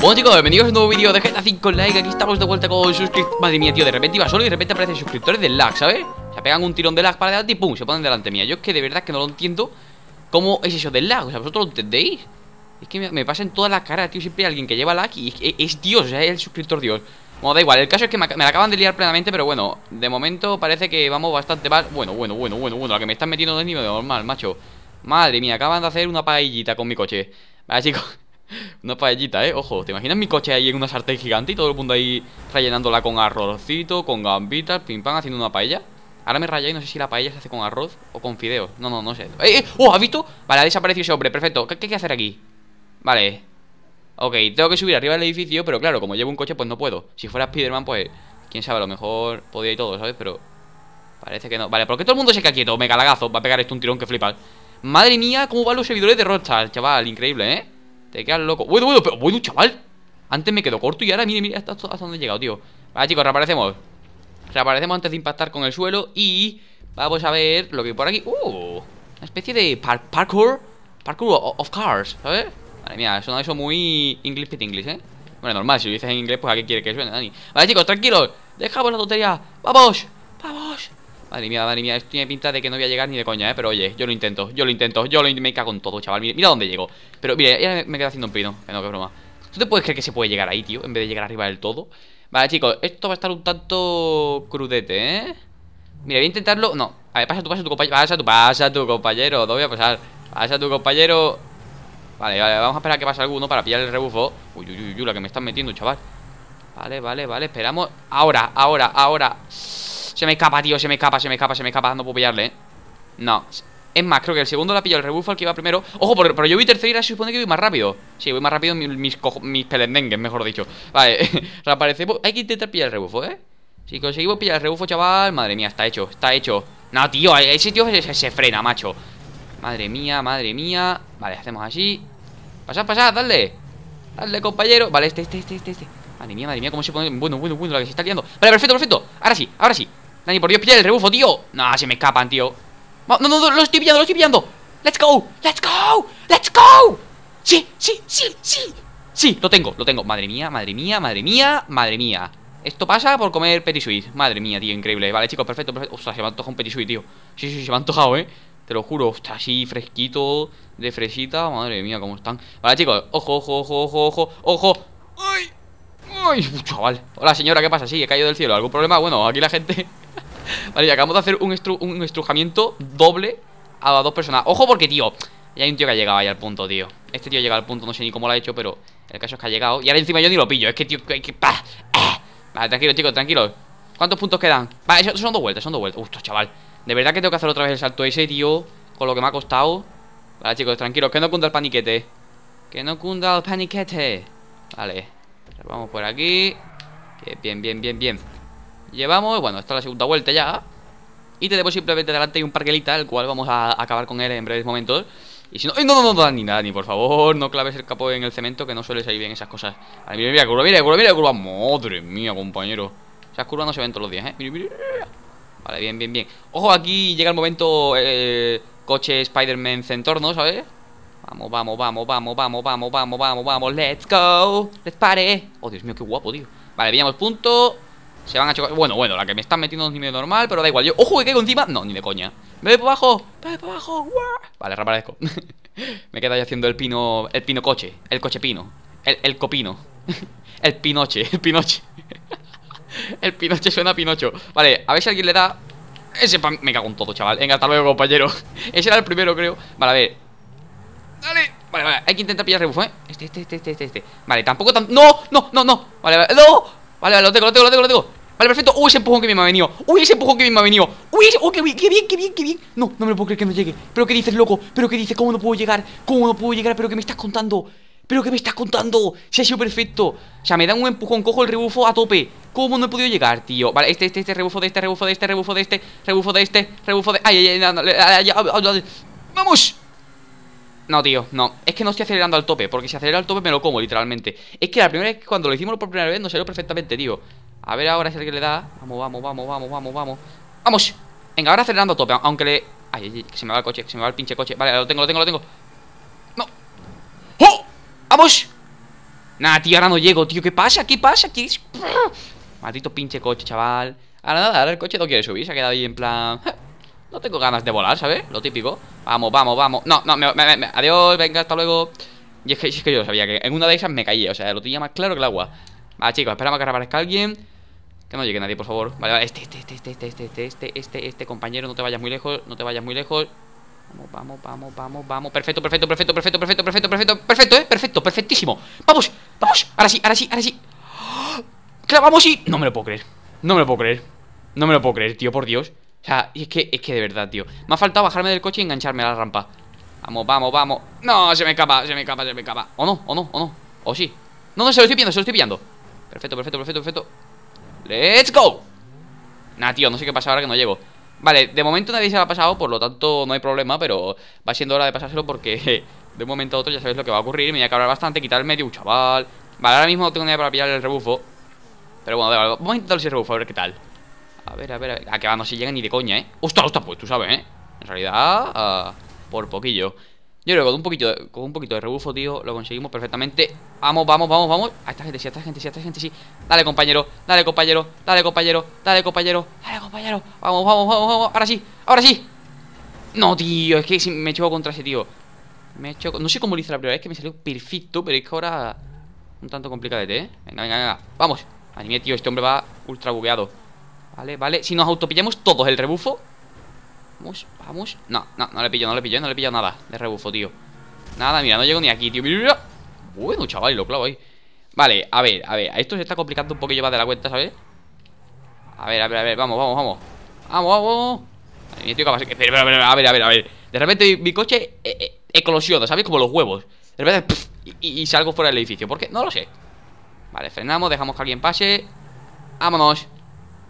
Bueno chicos, bienvenidos a un nuevo vídeo de GTA 5 Like Aquí estamos de vuelta con suscriptores Madre mía tío, de repente iba solo y de repente aparecen suscriptores del lag, ¿sabes? O sea, pegan un tirón de lag para adelante y pum, se ponen delante mía Yo es que de verdad que no lo entiendo ¿Cómo es eso del lag? O sea, ¿vosotros lo entendéis? Es que me, me pasa en toda la cara, tío Siempre hay alguien que lleva lag y es, Dios, o sea, es el suscriptor Dios Bueno, da igual, el caso es que me, la acaban de liar plenamente Pero bueno, de momento parece que vamos bastante mal Bueno, bueno, bueno, bueno, bueno La que me están metiendo de es nivel normal, macho Madre mía, acaban de hacer una paillita con mi coche Vale chicos una paellita, ¿eh? Ojo, ¿te imaginas mi coche ahí en una sartén gigante y todo el mundo ahí rellenándola con arrocito, con gambitas, pim pam, haciendo una paella? Ahora me rayé y no sé si la paella se hace con arroz o con fideo, No, no, no sé. ¡Eh, eh! oh ha visto? Vale, ha desaparecido ese hombre, perfecto. ¿Qué, hay que hacer aquí? Vale. Ok, tengo que subir arriba del edificio, pero claro, como llevo un coche, pues no puedo. Si fuera Spiderman, pues... Quién sabe, a lo mejor podía ir todo, ¿sabes? Pero... Parece que no. Vale, ¿por qué todo el mundo se queda quieto? Mega lagazo. Va a pegar esto un tirón que flipas. Madre mía, cómo van los servidores de Rockstar, chaval. Increíble, ¿eh? Te quedas loco. Bueno, bueno, pero bueno, chaval. Antes me quedo corto y ahora mire, mire hasta, hasta dónde he llegado, tío. Vale, chicos, reaparecemos. Reaparecemos antes de impactar con el suelo y vamos a ver lo que hay por aquí. ¡Uh! Una especie de parkour. Parkour of cars, ¿sabes? Madre mía, suena eso muy English pit English, ¿eh? Bueno, normal, si lo dices en inglés, pues a qué quiere que suene, Dani. Vale, chicos, tranquilos. Dejamos la tontería. ¡Vamos! ¡Vamos! Madre mía, madre mía, esto tiene pinta de que no voy a llegar ni de coña, ¿eh? Pero oye, yo lo intento, yo lo intento, yo lo me cago con todo, chaval. Mira, dónde llego. Pero mire, ya me queda haciendo un pino. Que no, qué broma. ¿Tú te puedes creer que se puede llegar ahí, tío? En vez de llegar arriba del todo. Vale, chicos, esto va a estar un tanto crudete, ¿eh? Mira, voy a intentarlo. No, a ver, pasa tú, pasa tu compañero. Pasa pasa tu compañero. No voy a pasar. Pasa tu compañero. Vale, vale, vamos a esperar a que pase alguno para pillar el rebufo. Uy, uy, uy, uy, la que me están metiendo, chaval. Vale, vale, vale, esperamos. Ahora, ahora, ahora. Se me escapa, tío, se me escapa, se me escapa, se me escapa No puedo pillarle, eh No Es más, creo que el segundo la pillo el rebufo al que iba primero Ojo, pero, yo vi tercero y se supone que voy más rápido Sí, voy más rápido mis, pelendengues, mejor dicho Vale, reaparece, pues, Hay que intentar pillar el rebufo, eh Si conseguimos pillar el rebufo, chaval Madre mía, está hecho, está hecho No, tío, e-, ese tío se, frena, macho Madre mía, madre mía Vale, hacemos así Pasad, pasad, Dale Dale, compañero Vale, este, este, este, este, este Madre mía, madre mía, cómo se pone. Bueno, bueno, bueno, la que se está liando. Vale, perfecto, perfecto. Ahora sí, ahora sí. Dani, por Dios, pilla el rebufo, tío No, se me escapan, tío No, no, no, lo estoy pillando, lo estoy pillando Let's go, let's go, let's go Sí, sí, sí, sí Sí, lo tengo, lo tengo Madre mía, madre mía, madre mía, madre mía Esto pasa por comer petisuit Madre mía, tío, increíble Vale, chicos, perfecto, perfecto Ostras, se me ha antojado un petisuit, tío Sí, sí, se me ha antojado, eh te lo juro, está así fresquito, de fresita. Madre mía, cómo están. Vale, chicos, ojo, ojo, ojo, ojo, ojo, ojo. ¡Ay! ¡Ay, chaval! Hola, señora, ¿qué pasa? Sí, he caído del cielo. ¿Algún problema? Bueno, aquí la gente... vale, y acabamos de hacer un, estrujamiento doble a dos personas. ¡Ojo porque, tío! Ya hay un tío que ha llegado ahí al punto, tío. Este tío llega al punto, no sé ni cómo lo ha hecho, pero el caso es que ha llegado. Y ahora encima yo ni lo pillo. Es que, tío, que... que... Eh. Vale, tranquilo, chicos, tranquilo. ¿Cuántos puntos quedan? Vale, son dos vueltas, son dos vueltas. Uf, chaval. De verdad que tengo que hacer otra vez el salto ese, tío. Con lo que me ha costado. Vale, chicos, tranquilos, que no cunda el paniquete. Que no cunda el paniquete. Vale. Vamos por aquí. Bien, bien, bien, bien. Llevamos, bueno, está la segunda vuelta ya. Y tenemos simplemente delante un parquelita, el cual vamos a acabar con él en breves momentos. Y si no... ¡Ay, no, no, no, nada, ni por favor! No claves el capó en el cemento, que no suele salir bien esas cosas. Ay, mira, mira, curva, mira, curva, mira, curva. ¡Madre mía, compañero! Esas curvas no se ven todos los días, ¿eh? Mira, mira. Vale, bien, bien, bien. Ojo, aquí llega el momento eh, coche Spider-Man Centorno, ¿sabes? Vamos, vamos, vamos, vamos, vamos, vamos, vamos, vamos, vamos Let's go, let's party Oh, Dios mío, qué guapo, tío Vale, pillamos punto Se van a chocar Bueno, bueno, la que me están metiendo es normal Pero da igual, yo, ojo, que caigo encima No, ni de coña Me voy por abajo, me voy por abajo Vale, reaparezco Me quedo ahí haciendo el pino, el pino coche El coche pino El, el copino El pinoche, el pinoche El pinoche suena a pinocho Vale, a ver si alguien le da ese Me cago en todo, chaval Venga, hasta luego, compañero Ese era el primero, creo Vale, a ver Vale, vale. Hay que intentar pillar rebufo, ¿eh? Este, este, este, este, este. Vale, tampoco tan... ¡No! ¡No, no, no! Vale, vale. ¡No! Vale, vale, lo tengo, lo tengo, lo tengo, Vale, perfecto. Uy, ese empujón que me ha venido. Uy, ese empujón que bien me ha venido. Uy, ese... qué bien, qué bien, qué bien, qué bien. No, no me lo puedo creer que no llegue. Pero qué dices, loco. Pero qué dices, ¿cómo no puedo llegar? ¿Cómo no puedo llegar? ¿Pero qué me estás contando? ¿Pero qué me estás contando? ¡Se ha sido perfecto. O sea, me dan un empujón, cojo el rebufo a tope. ¿Cómo no he podido llegar, tío? Vale, este, este, este, rebufo de este, rebufo de este, rebufo de este, rebufo de este, rebufo de. ¡Ay, ay, ay! ay, ay ¡Vamos! No, tío, no. Es que no estoy acelerando al tope, porque si acelero al tope me lo como, literalmente. Es que la primera vez, cuando lo hicimos por primera vez, nos salió perfectamente, tío. A ver ahora si el que le da. Vamos, vamos, vamos, vamos, vamos, vamos. ¡Vamos! Venga, ahora acelerando al tope, aunque le... Ay, ay, que se me va el coche, que se me va el pinche coche. Vale, lo tengo, lo tengo, lo tengo. ¡No! ¡Oh! ¡Vamos! Nah, tío, ahora no llego, tío. ¿Qué pasa? ¿Qué pasa? ¿Qué es? Maldito pinche coche, chaval. Ahora nada, ahora el coche no quiere subir, se ha quedado ahí en plan... No tengo ganas de volar, ¿sabes? Lo típico Vamos, vamos, vamos No, no, me, me, adiós, venga, hasta luego Y es que, es que yo sabía que en una de esas me caía O sea, lo tenía más claro que el agua Vale, chicos, esperamos que aparezca alguien que no llegue nadie, por favor Vale, vale, este, este, este, este, este, este, este, este, este, este compañero No te vayas muy lejos, no te vayas muy lejos Vamos, vamos, vamos, vamos, vamos Perfecto, perfecto, perfecto, perfecto, perfecto, perfecto, perfecto Perfecto, eh, perfecto, perfectísimo Vamos, vamos, ahora sí, ahora sí, ahora sí ¡Ah! Clavamos y... No me lo puedo creer No me lo puedo creer No me lo puedo creer, tío, por Dios o sea, y es que, es que de verdad, tío Me ha faltado bajarme del coche y engancharme a la rampa Vamos, vamos, vamos No, se me escapa, se me escapa, se me escapa O no, o no, o no, o sí No, no, se lo estoy pillando, se lo estoy pillando Perfecto, perfecto, perfecto, perfecto ¡Let's go! Nah, tío, no sé qué pasa ahora que no llego Vale, de momento nadie se lo ha pasado, por lo tanto no hay problema Pero va siendo hora de pasárselo porque De un momento a otro ya sabéis lo que va a ocurrir Me voy a cabrar bastante, quitar el medio, chaval Vale, ahora mismo no tengo idea para pillar el rebufo Pero bueno, de vamos a intentar el rebufo, a ver qué tal a ver, a ver, a ver. que va, no se llega ni de coña, ¿eh? ¡Ostras, ostras! Pues tú sabes, ¿eh? En realidad, ah, por poquillo. Yo creo que con un poquito de, con un poquito de rebufo, tío, lo conseguimos perfectamente. Vamos, vamos, vamos, vamos. A esta gente sí, a esta gente sí, a esta gente sí. Dale, compañero, dale, compañero, dale, compañero, dale, compañero, dale, compañero. Vamos, vamos, vamos, vamos. Ahora sí, ahora sí. No, tío, es que me choco contra ese tío. Me hecho. No sé cómo lo hice la primera vez que me salió perfecto, pero es que ahora. Un tanto complicado ¿eh? Venga, venga, venga. Vamos. Anime, tío, este hombre va ultra bugueado. Vale, vale. Si nos autopillamos todos el rebufo. Vamos, vamos. No, no, no le pillo, no le pillo, no le pillo nada de rebufo, tío. Nada, mira, no llego ni aquí, tío. Mira. Bueno, chaval, lo clavo ahí. Vale, a ver, a ver. Esto se está complicando un poco llevar de la cuenta, ¿sabes? A ver, a ver, a ver. Vamos, vamos, vamos. Vamos, vamos. a ver, a ver, a ver. De repente mi coche eh, eh, eclosiona, ¿sabes? Como los huevos. De repente y, y, salgo fuera del edificio. ¿Por qué? No lo sé. Vale, frenamos, dejamos que alguien pase. Vámonos.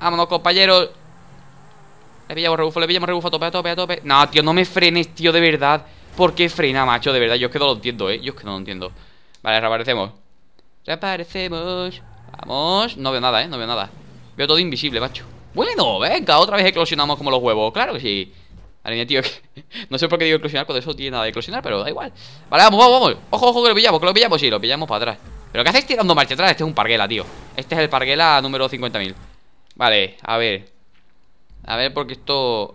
Vámonos, compañeros. Le pillamos rebufo, le pillamos rebufo, a tope, a tope, a tope. No, tío, no me frenes, tío, de verdad. ¿Por qué frena, macho? De verdad, yo es que no lo entiendo, ¿eh? Yo es que no lo entiendo. Vale, reaparecemos. Reaparecemos. Vamos. No veo nada, ¿eh? No veo nada. Veo todo invisible, macho. Bueno, venga, otra vez eclosionamos como los huevos. Claro que sí. Vale, tío, no sé por qué digo eclosionar cuando eso tiene nada de eclosionar, pero da igual. Vale, vamos, vamos, vamos. Ojo, ojo, que lo pillamos, que lo pillamos. Sí, lo pillamos para atrás. ¿Pero qué haces tirando marcha atrás? Este es un parguela, tío. Este es el parguela número 50.000. Vale, a ver A ver porque esto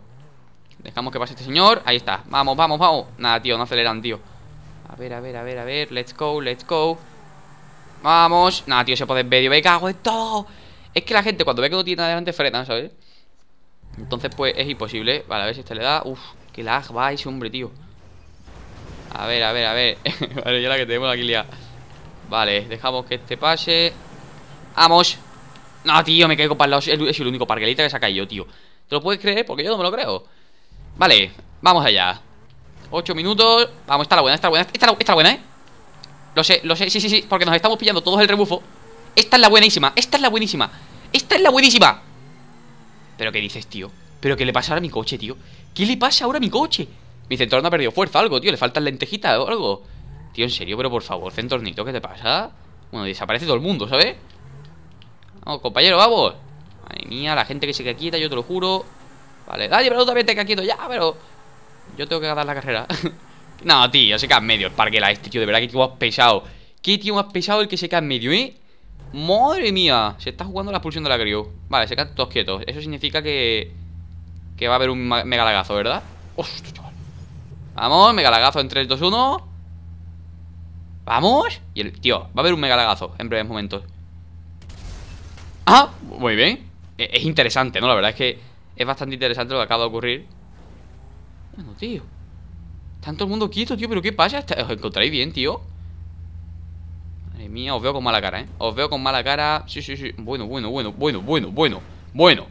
Dejamos que pase este señor Ahí está, vamos, vamos, vamos Nada, tío, no aceleran, tío A ver, a ver, a ver, a ver Let's go, let's go Vamos Nada, tío, se puede ver Yo me cago en Es que la gente cuando ve que no tiene nada delante frena, ¿sabes? Entonces, pues, es imposible Vale, a ver si este le da Uf, que lag va ese hombre, tío A ver, a ver, a ver Vale, ya la que tenemos aquí liada Vale, dejamos que este pase Vamos no, tío, me caigo para el lado. Es el único parguelita que se ha caído, tío. ¿Te lo puedes creer? Porque yo no me lo creo. Vale, vamos allá. Ocho minutos. Vamos, está la buena, está la buena. Está la, buena, ¿eh? Lo sé, lo sé, sí, sí, sí. Porque nos estamos pillando todos el rebufo. Esta es la buenísima, esta es la buenísima. Esta es la buenísima. ¿Pero qué dices, tío? ¿Pero qué le pasa ahora a mi coche, tío? ¿Qué le pasa ahora a mi coche? Mi centorno ha perdido fuerza, algo, tío. Le falta lentejitas o algo. Tío, en serio, pero por favor, centornito, ¿qué te pasa? Bueno, desaparece todo el mundo, ¿sabes? compañero, vamos. Madre mía, la gente que se queda quieta, yo te lo juro. Vale, dale, pero tú también te quedas quieto ya, pero. Yo tengo que ganar la carrera. no, tío, se queda en medio el la este, tío. De verdad, que tío más pesado. Qué tío más pesado el que se queda en medio, ¿eh? Madre mía, se está jugando la expulsión de la crew. Vale, se quedan todos quietos. Eso significa que. Que va a haber un megalagazo, ¿verdad? Hostia, chaval. Vamos, megalagazo en 3, 2, 1. Vamos. Y el tío, va a haber un megalagazo en breves momentos. Ah, muy bien e-, Es interesante, ¿no? La verdad es que es bastante interesante lo que acaba de ocurrir Bueno, tío Está todo el mundo quieto, tío ¿Pero qué pasa? ¿Os encontráis bien, tío? Madre mía, os veo con mala cara, ¿eh? Os veo con mala cara Sí, sí, sí Bueno, bueno, bueno, bueno, bueno, bueno Bueno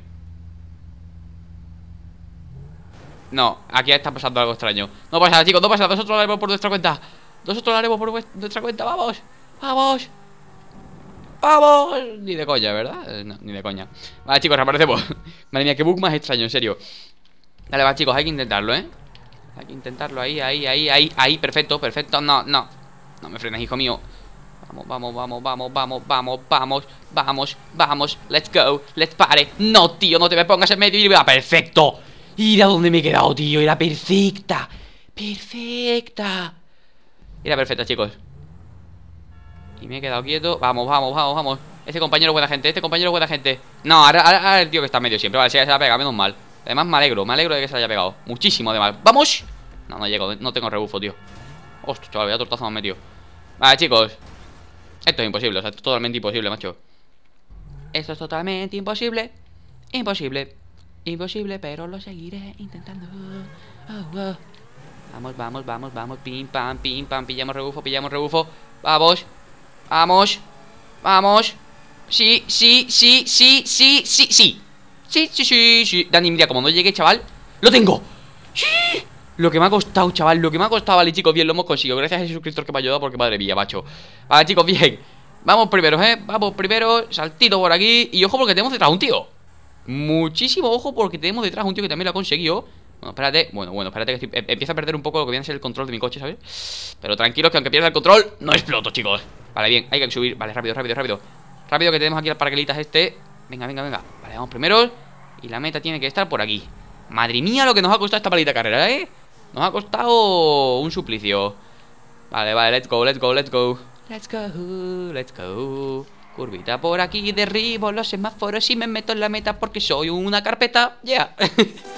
No, aquí está pasando algo extraño No pasa nada, chicos, no pasa nada Nosotros lo haremos por nuestra cuenta Nosotros lo haremos por nuestra cuenta, vamos Vamos ¡Vamos! Ni de coña, ¿verdad? Eh, no, ni de coña. Vale, chicos, reaparecemos. Madre mía, qué bug más extraño, en serio. Dale, va, chicos, hay que intentarlo, ¿eh? Hay que intentarlo ahí, ahí, ahí, ahí, ahí, perfecto, perfecto. No, no. No me frenes, hijo mío. Vamos, vamos, vamos, vamos, vamos, vamos, vamos, vamos, vamos. Let's go, let's pare No, tío, no te me pongas en medio. va, perfecto. Mira donde me he quedado, tío. Era perfecta. Perfecta. Era perfecta, chicos. Y me he quedado quieto Vamos, vamos, vamos, vamos Este compañero buena gente, este compañero buena gente No, ahora, el tío que está medio siempre Vale, se, se la pega, menos mal Además me alegro, me alegro de que se haya pegado Muchísimo de mal. ¡Vamos! No, no llego, no tengo rebufo, tío Hostia, chaval, otro tortazo me metido Vale, chicos Esto es imposible, o sea, es totalmente imposible, macho Esto es totalmente imposible Imposible Imposible, pero lo seguiré intentando oh, oh. Vamos, vamos, vamos, vamos Pim, pam, pim, pam Pillamos rebufo, pillamos rebufo Vamos Vamos. Vamos. Sí, sí, sí, sí, sí, sí, sí. Sí, sí, sí, sí. Dani, mira, como no llegué, chaval. ¡Lo tengo! ¡Sí! Lo que me ha costado, chaval, lo que me ha costado Vale, chicos, bien, lo hemos conseguido Gracias a ese suscriptor que me ha ayudado porque madre mía, macho Vale, chicos, bien Vamos primero, eh, vamos primero, Saltito por aquí Y ojo porque tenemos detrás un tío Muchísimo ojo porque tenemos detrás un tío que también lo ha conseguido Bueno, espérate, bueno, bueno, espérate que eh, Empieza a perder un poco lo que viene a ser el control de mi coche, ¿sabes? Pero tranquilos que aunque pierda el control No exploto, chicos Vale, bien, hay que subir Vale, rápido, rápido, rápido Rápido que tenemos aquí al parquelitas este Venga, venga, venga Vale, vamos primero Y la meta tiene que estar por aquí Madre mía lo que nos ha costado esta palita carrera, ¿eh? Nos ha costado un suplicio Vale, vale, let's go, let's go, let's go Let's go, let's go Curvita por aquí, derribo los semáforos y me meto en la meta porque soy una carpeta Ya yeah.